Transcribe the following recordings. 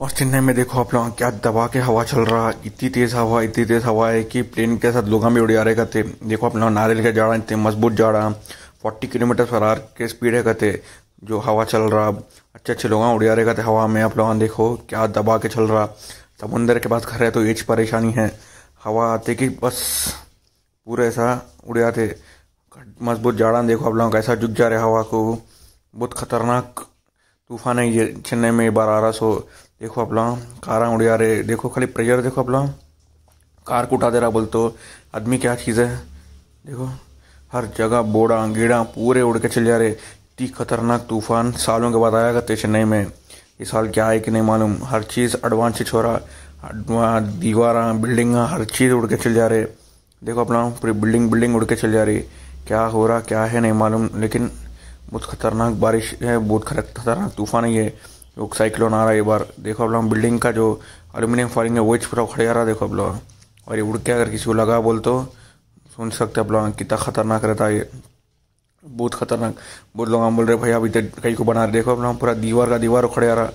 और चेन्नई में देखो आप लोग क्या दबा के हवा चल रहा इतनी तेज़ हवा इतनी तेज़ हवा है कि प्लेन के साथ लोग भी उड़िया रहे कहते देखो आप लोग नारियल का जाड़ा इतने मजबूत जाड़ा फोर्टी किलोमीटर पर आर के स्पीड है कहते जो हवा चल रहा अच्छे अच्छे लोग उड़िया रहे कहते हवा में आप लोग देखो क्या दबा के चल रहा समुंदर के पास घर है तो ये परेशानी है हवा आते कि बस पूरा ऐसा उड़े आते मजबूत जाड़ा देखो आप लोग कैसा झुक जा रहे हवा को बहुत खतरनाक तूफान है ये चेन्नई में बार रहा सौ देखो अपना कारा उड़िया रे देखो खाली प्रेजर देखो अपना कार को उठा दे रहा बोल तो आदमी क्या चीज़ है देखो हर जगह बोड़ा गिड़ा पूरे उड़ के चले जा रहे इतनी खतरनाक तूफान सालों के बाद आया करते चेन्नई में ये साल क्या है कि नहीं मालूम हर चीज़ एडवांस हो रहा दीवार बिल्डिंग हर चीज़ उड़ के चले जा रहे देखो अपना पूरी बिल्डिंग बिल्डिंग उड़ के चल जा रही क्या हो रहा क्या है नहीं मालूम लेकिन बहुत खतरनाक बारिश है बहुत खतरनाक तूफान ही है जो साइक्लोन आ रहा है एक बार देखो आप लोग बिल्डिंग का जो अलूमिनियम फॉरिंग है इस पूरा खड़े आ रहा है देखो आप लोग और ये उड़ के अगर किसी को लगा बोल तो सुन सकते अब लोग कितना खतरनाक रहता है ये बहुत खतरनाक बहुत लोग हम बोल रहे भाई अभी इधर कहीं को बना रहे देखो अब लोग पूरा दीवार का दीवार खड़े आ रहा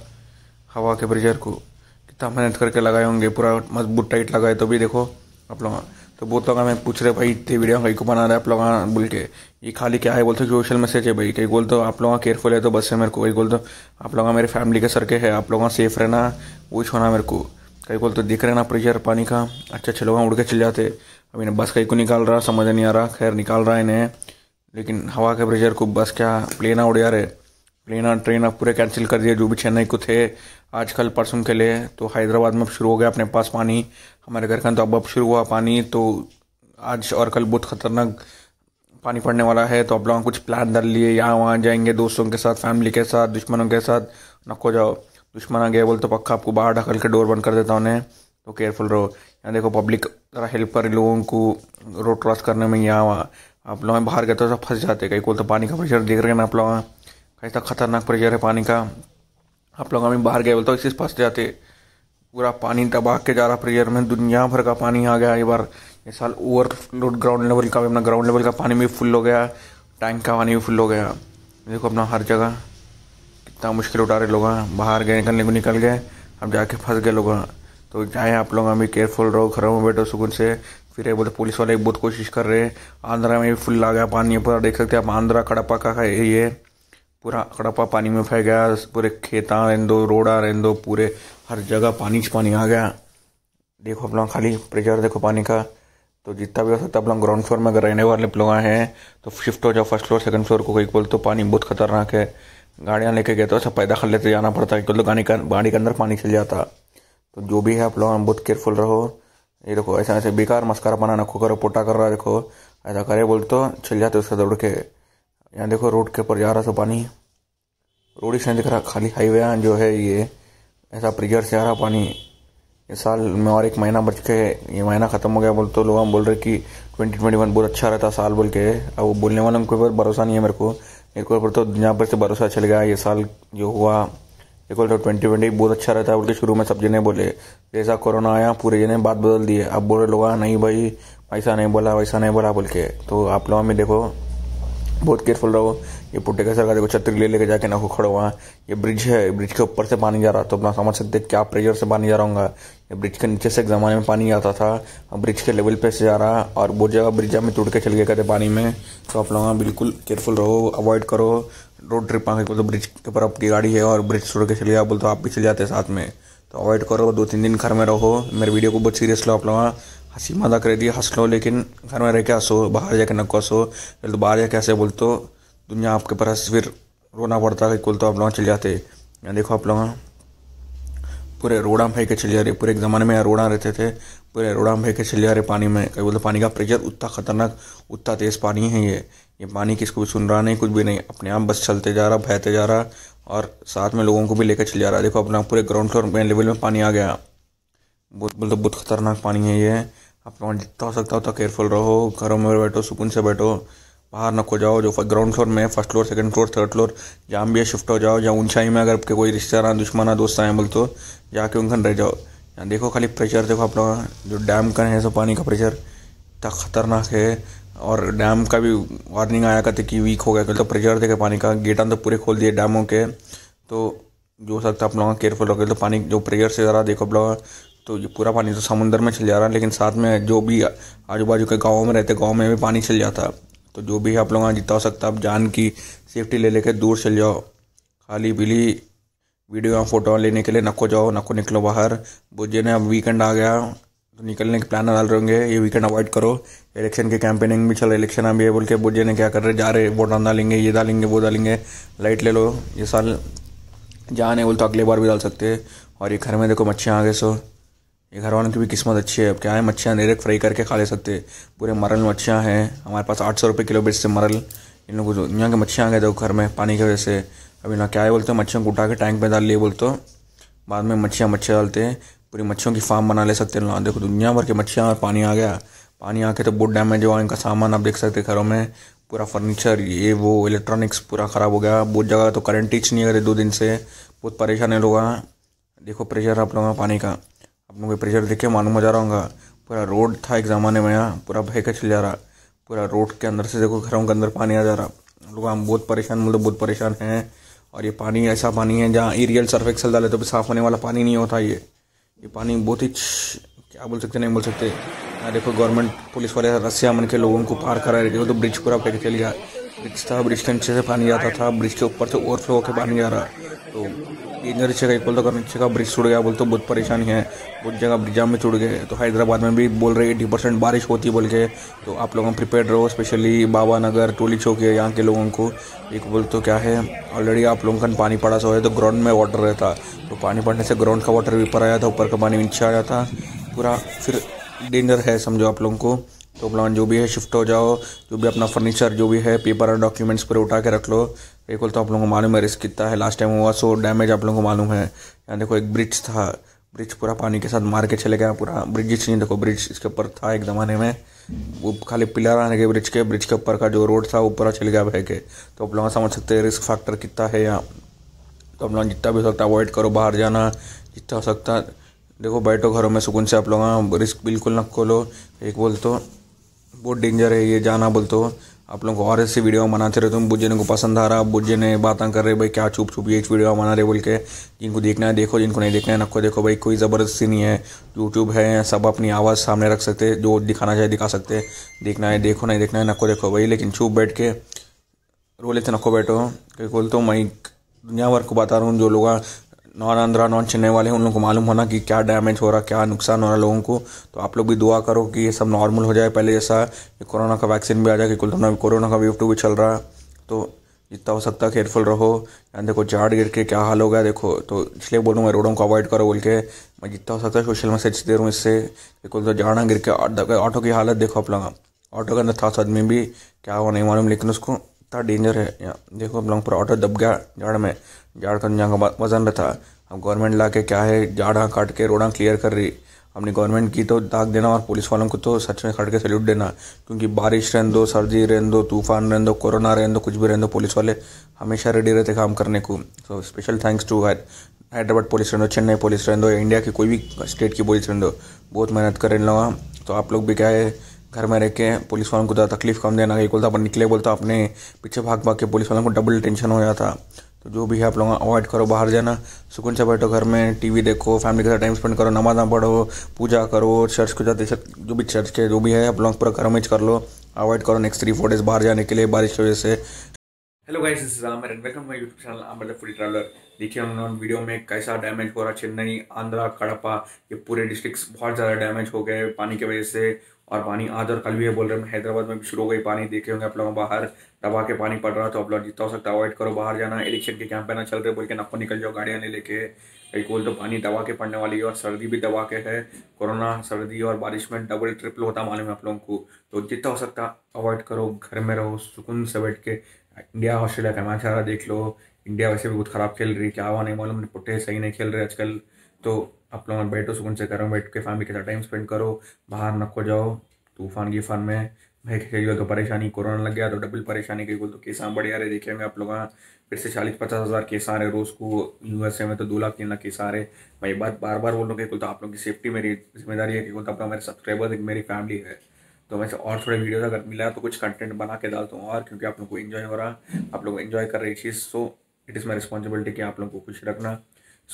हवा के प्रेशर को कितना मेहनत करके लगाए होंगे पूरा मजबूत टाइट लगाए तो भी देखो आप लोग तो बहुत तो लोग हमें पूछ रहे भाई इतनी वीडियो कहीं को बना रहे आप लोग बोल के ये खाली क्या है बोलते सोशल मैसेज है भाई कहीं बोल तो आप लोग केयरफुल है तो बस है मेरे को कहीं बोल तो आप लोग मेरे फैमिली के सर के है आप लोग सेफ रहना पूछ होना मेरे को कहीं बोल तो दिख रहे ना प्रेशर पानी का अच्छा अच्छे लोग उड़ के चल जाते अभी बस कहीं को निकाल रहा समझ नहीं आ रहा खैर निकाल रहा है इन्हें लेकिन हवा के प्रेशर को बस क्या प्लेन उड़ जा रहे प्लेन और ट्रेन अब पूरे कैंसिल कर दिए जो भी चेन्नई को थे आजकल परसों के लिए तो हैदराबाद में अब शुरू हो गया अपने पास पानी हमारे घर का तो अब अब शुरू हुआ पानी तो आज और कल बहुत ख़तरनाक पानी पड़ने वाला है तो आप लोग कुछ प्लान डाल लिए यहाँ वहाँ जाएंगे दोस्तों के साथ फैमिली के साथ दुश्मनों के साथ नको जाओ दुश्मन आ गया बोल तो पक्का आपको बाहर ढकल के डोर बंद कर देता उन्हें तो केयरफुल रहो यहाँ देखो पब्लिक ज़रा हेल्प कर लोगों को रोड क्रॉस करने में यहाँ वहाँ आप लोग बाहर गए तो सब फंस जाते कहीं बोल तो पानी का प्रेशर देख रहे हैं ना आप लोग वहाँ ऐसा खतरनाक प्रेशर है पानी का आप लोग हमें बाहर गए बोलते इसी फंस जाते पूरा पानी दबा के जा रहा प्रेयर में दुनिया भर का पानी आ गया ये बार ये साल ओवर फ्लोड ग्राउंड लेवल का अपना ग्राउंड लेवल का पानी भी फुल हो गया टैंक का पानी भी फुल हो गया देखो अपना हर जगह कितना मुश्किल उठा रहे लोग हाँ। बाहर गए निकलने को निकल गए अब जाके फंस गए लोग हाँ। तो जाए आप लोग अभी केयरफुल रहो घरों में बैठो सुकून से फिर बोलते पुलिस वाले बहुत कोशिश कर रहे हैं आंध्रा में भी फुल आ गया पानी पूरा देख सकते हैं आप आंध्रा कड़पा का है ये पूरा कड़प्पा पानी में फैल गया पूरे खेता रहने दो रोड़ा रहने दो पूरे हर जगह पानी पानी आ गया देखो अपना खाली प्रेशर देखो पानी का तो जितना भी हो सकता है अपना ग्राउंड फ्लोर में अगर रहने वाले लोग हैं तो शिफ्ट हो जाओ फर्स्ट फ्लोर सेकंड फ्लोर को कहीं बोल तो पानी बहुत खतरनाक है गाड़ियाँ लेके गए तो सब पैदा कर लेते जाना पड़ता है क्योंकि गाड़ी का गाड़ी के अंदर पानी चल जाता तो जो भी है आप लोग बहुत केयरफुल रहो ये देखो ऐसा ऐसे बेकार मस्कारा बनाना खो करो पोटा कर रहा देखो ऐसा करे बोल तो चल जाते उससे दौड़ के यहाँ देखो रोड के ऊपर जा रहा था पानी रोड इसने दिख रहा खाली हाईवे जो है ये ऐसा प्रिजर से आ रहा पानी इस साल में और एक महीना बच के ये महीना ख़त्म हो गया बोल तो लोग हम बोल रहे कि ट्वेंटी ट्वेंटी वन बहुत अच्छा रहता साल बोल के अब वो बोलने वालों के ऊपर भरोसा नहीं है मेरे को एक ऊपर तो यहाँ पर से भरोसा चल गया ये साल जो हुआ एक बोलते तो ट्वेंटी ट्वेंटी बहुत अच्छा रहता है बोल के शुरू में सब जने बोले जैसा कोरोना आया पूरे जने बात बदल दी अब बोल रहे लोग हाँ, नहीं भाई ऐसा नहीं बोला वैसा नहीं बोला बोल के तो आप लोग हमें देखो बहुत केयरफुल रहो ये पुट्टे का सरकार देखो छतरी ले लेके जाके ना को खड़ो हुआ ये ब्रिज है ब्रिज के ऊपर से पानी जा रहा तो अपना समझ सकते क्या प्रेशर से पानी जा रहा होगा ये ब्रिज के नीचे से एक ज़माने में पानी आता था अब ब्रिज के लेवल पे से जा रहा और बहुत जगह ब्रिज में टूट के चल गए कहते पानी में तो आप लोग बिल्कुल केयरफुल रहो अवॉइड करो रोड ट्रिप आगे बोलते तो ब्रिज के ऊपर आपकी गाड़ी है और ब्रिज छोड़ के चले गया बोलते आप भी चले जाते साथ में तो अवॉइड करो दो तीन दिन घर में रहो मेरे वीडियो को बहुत सीरियस लो आप लोग हंसी मजाक रह दिया हंस लो लेकिन घर में रह के हंसो बाहर जाके नको हंसो फिर तो बाहर जाके ऐसे बोलते हो दुनिया आपके पर हंस फिर रोना पड़ता है कुल तो आप लोग चले जाते यहाँ देखो आप लोग पूरे रोड़ा फेंक के चले जा रहे पूरे एक ज़माने में रोड़ा रहते थे पूरे रोड़ा फेंक के चले जा रहे पानी में कभी बोलते पानी का प्रेशर उतना खतरनाक उतना तेज़ पानी है ये ये पानी किसको भी सुन रहा नहीं कुछ भी नहीं अपने आप बस चलते जा रहा बहते जा रहा और साथ में लोगों को भी लेकर चले जा रहा देखो अपना पूरे ग्राउंड फ्लोर मेन लेवल में पानी आ गया बहुत मतलब बहुत खतरनाक पानी है ये आप वहाँ जितना हो सकता हो उतना केयरफुल रहो घरों में बैठो सुकून से बैठो बाहर नको खो जाओ जो ग्राउंड फ्लोर में first floor second floor third floor जहाँ भी शिफ्ट हो जाओ या ऊंचाई में अगर आपके कोई रिश्तेदार हैं दुश्मन है दोस्त आए बोल तो जाके उनखन रह जाओ यहाँ देखो खाली प्रेशर देखो अपना जो डैम का है सो पानी का प्रेशर इतना खतरनाक है और डैम का भी वार्निंग आया करते कि वीक हो गया कल तो प्रेशर देखे पानी का गेट अंदर पूरे खोल दिए डैमों के तो जो सकता आप लोग केयरफुल रखे तो पानी जो प्रेशर से ज़रा देखो आप तो ये पूरा पानी तो समुंदर में चल जा रहा है लेकिन साथ में जो भी आजू बाजू के गाँव में रहते गाँव में भी पानी चल जाता तो जो भी आप लोग जितना हो सकता है आप जान की सेफ्टी ले लेके दूर चल जाओ खाली पीली वीडियो या फ़ोटो लेने के लिए नको जाओ नको निकलो बाहर बुझे ने अब वीकेंड आ गया तो निकलने के प्लान डाल रहे होंगे ये वीकेंड अवॉइड करो इलेक्शन की कैंपेनिंग भी चलो इलेक्शन अभी है बोल के बुझे ने क्या कर रहे जा रहे वोट डालेंगे ये डालेंगे वो डालेंगे लाइट ले लो ये साल जाने बोल तो अगले बार भी डाल सकते हैं और ये घर में देखो मच्छियाँ आ गए सो ये घर वालों की भी किस्मत अच्छी है अब क्या है मच्छियाँ डायरेक्ट फ्राई करके खा ले सकते पूरे मरल मच्छियाँ हैं हमारे पास आठ सौ रुपये किलो बेच से मरल इन लोगों को यहाँ के मच्छियाँ आ गए तो घर में पानी की वजह से अभी ना क्या है बोलते हैं मच्छियों को उठा के टैंक में डाल लिए बोलते बाद में मच्छियाँ मच्छियाँ डालते हैं पूरी मच्छियों की फार्म बना ले सकते हैं ना देखो दुनिया भर के मच्छियाँ और पानी आ गया पानी आके तो बहुत डैमेज हुआ इनका सामान आप देख सकते घरों में पूरा फर्नीचर ये वो इलेक्ट्रॉनिक्स पूरा ख़राब हो गया बहुत जगह तो करंट टीच नहीं करे दो दिन से बहुत परेशान है लोग हाँ। देखो प्रेशर आप लोगों का पानी का अपनों को प्रेशर देखे मालूम मजा जा रहा होगा पूरा रोड था एक ज़माने में यहाँ पूरा भय के चल जा रहा पूरा रोड के अंदर से देखो घरों के अंदर पानी आ जा रहा लोग हम बहुत परेशान मतलब बहुत परेशान हैं और ये पानी ऐसा पानी है जहाँ एरियल सर्फ एक्सल डाले तो भी साफ़ होने वाला पानी नहीं होता ये ये पानी बहुत ही क्या बोल सकते नहीं बोल सकते यहाँ देखो गवर्नमेंट पुलिस वाले रस्सिया मन के लोगों को पार करा रहे तो ब्रिज पूरा फेंक चल गया ब्रिज था ब्रिज के नीचे से पानी आता था ब्रिज के ऊपर से ओवरफ्लो होकर पानी आ रहा तो डेंजर जगह बोलते तो करने का ब्रिज टूट गया बोलते तो बहुत परेशानी है बहुत जगह ब्रिजाम में टूट गए तो हैदराबाद में भी बोल रहे एटी परसेंट बारिश होती बोल के तो आप लोगों प्रिपेयर रहो स्पेशली बाबा नगर टोली चौक है यहाँ के लोगों को एक बोल तो क्या है ऑलरेडी आप लोगों का पानी पड़ा सा है तो ग्राउंड में वाटर रहता तो पानी पड़ने से ग्राउंड का वाटर भी ऊपर आया था ऊपर का पानी नीचे आया था पूरा फिर डेंजर है समझो आप लोगों को तो प्लान जो भी है शिफ्ट हो जाओ जो भी अपना फर्नीचर जो भी है पेपर और डॉक्यूमेंट्स पर उठा के रख लो बोल तो आप लोगों को मालूम है रिस्क कितना है लास्ट टाइम हुआ सो डैमेज आप लोगों को मालूम है यहाँ देखो एक ब्रिज था ब्रिज पूरा पानी के साथ मार के चले गया पूरा ब्रिज नहीं देखो ब्रिज इसके ऊपर था एक ज़माने में वो खाली पिलर आने के ब्रिज के ब्रिज के ऊपर का जो रोड था वो पूरा चल गया बह के तो आप लोग समझ सकते हैं रिस्क फैक्टर कितना है यहाँ तो आप लोग जितना भी हो सकता है अवॉइड करो बाहर जाना जितना हो सकता देखो बैठो घरों में सुकून से आप लोग रिस्क हाँ, बिल्कुल ना खोलो एक बोल तो बहुत डेंजर है ये जाना बोल तो आप लोगों को और ऐसी वीडियो बनाते रहे तो हो बुझे को पसंद आ रहा बुझे ने बातें कर रहे भाई क्या छुप छुप ये वीडियो बना रहे बोल के जिनको देखना है देखो जिनको नहीं देखना है नखो देखो भाई कोई ज़बरदस्ती नहीं है यूट्यूब है सब अपनी आवाज़ सामने रख सकते जो दिखाना चाहे दिखा सकते देखना है देखो नहीं देखना है नखो देखो भाई लेकिन छुप बैठ के रो लेते नखो बैठो कहीं बोलते हो मैं दुनिया भर को बता रहा हूँ जो लोग नॉन आंध्रा नॉन चेन्नई वाले उन लोगों को मालूम होना कि क्या डैमेज हो रहा क्या नुकसान हो रहा लोगों को तो आप लोग भी दुआ करो कि ये सब नॉर्मल हो जाए पहले जैसा कोरोना का वैक्सीन भी आ जाए कि कुल कोरोना का वेव टू भी चल रहा है तो जितना हो सकता है केयरफुल रहो या देखो झाड़ गिर के क्या हाल हो गया देखो तो इसलिए बोलूँ मैं रोडों को अवॉइड करो बोल के मैं जितना हो सकता है सोशल मैसेज दे रहा हूँ इससे कुल तो झाड़ा गिर के ऑटो की हालत देखो आप लोग ऑटो के अंदर था तो आदमी भी क्या हुआ नहीं मालूम लेकिन उसको इतना डेंजर है देखो आप लोग पर ऑटो दब गया झाड़ में जाड़ कंजा का वजन रहा अब गवर्नमेंट ला के क्या है जाड़ा काट के रोड़ा क्लियर कर रही अपनी गवर्नमेंट की तो दाग देना और पुलिस वालों को तो सच में खड़ के सैल्यूट देना क्योंकि बारिश रहें दो सर्दी रहें दो तूफान रहें दो कोरोना रहें दो कुछ भी रहने दो पुलिस वाले हमेशा रेडी रहते काम करने को so special thanks to Hyderabad police रहें दो चेन्नई पुलिस रहें दो इंडिया की कोई भी स्टेट की पुलिस रहें दो बहुत मेहनत कर रहे लोग तो आप लोग भी क्या है घर में रह के पुलिस वालों को ज़्यादा तकलीफ कम देना एक बोलता अपन निकले बोलता अपने पीछे भाग भाग के पुलिस वालों को डबल टेंशन हो जाता तो जो भी है आप लोग अवॉइड करो बाहर जाना सुकून से बैठो घर में टीवी देखो फैमिली के साथ टाइम स्पेंड करो नमाज ना पढ़ो पूजा करो चर्च को जाते जो भी चर्च के जो भी है आप लोग पूरा घर में कर लो अवॉइड करो नेक्स्ट थ्री फोर डेज बाहर जाने के लिए बारिश की वजह से हेलो गाइस इस welcome my YouTube channel Amar food traveller देखिए हम लोग वीडियो में कैसा डैमेज हो रहा चेन्नई आंध्रा कड़पा ये पूरे डिस्ट्रिक्ट्स बहुत ज़्यादा डैमेज हो गए पानी की वजह से और पानी आज और कल भी है बोल रहे हैं हैदराबाद में भी शुरू हो गई पानी देखे होंगे आप लोगों बाहर तब आके पानी पड़ रहा तो आप लोग जितना हो सकता अवॉइड करो बाहर जाना इलेक्शन के पे ना चल रहे बोल के आपको निकल जाओ गाड़ियाँ नहीं लेके कई कोल तो पानी दबा के पड़ने वाली है और सर्दी भी दबा के है कोरोना सर्दी और बारिश में डबल ट्रिपल होता मालूम है आप लोगों को तो जितना हो सकता अवॉइड करो घर में रहो सुकून से बैठ के इंडिया ऑस्ट्रेलिया का मैच आ रहा देख लो इंडिया वैसे भी बहुत ख़राब खेल रही है क्या हुआ नहीं मालूम पुट्टे सही नहीं खेल रहे आजकल तो आप लोग बैठो सुकून से करो बैठ के फैमिली के साथ टाइम स्पेंड करो बाहर नको जाओ तूफान गिफान में भाई कई तो परेशानी कोरोना लग गया तो डबल परेशानी कई बार तो केस आम बढ़िया रहे देखे मैं आप लोग फिर से चालीस पचास हज़ार केस आ रहे रोज़ को यूएसए में तो दो लाख तीन लाख केस आ रहे मैं ये बात बार बार बोल रहा हूँ कि तो, तो आप लोग की सेफ्टी मेरी जिम्मेदारी है कि आप अपना मेरे सब्सक्राइबर एक मेरी फैमिली है तो मैं और थोड़े वीडियोज अगर मिला तो कुछ कंटेंट बना के डालता हूँ और क्योंकि आप लोग को इन्जॉय हो रहा आप लोग इन्जॉय कर रही चीज़ so it is my responsibility कि आप लोग को खुश रखना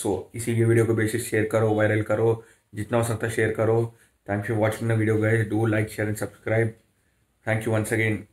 सो इसी के वीडियो को बेसिस शेयर करो वायरल करो जितना हो सकता है शेयर करो thank you watching the video guys do like share and subscribe Thank you once again.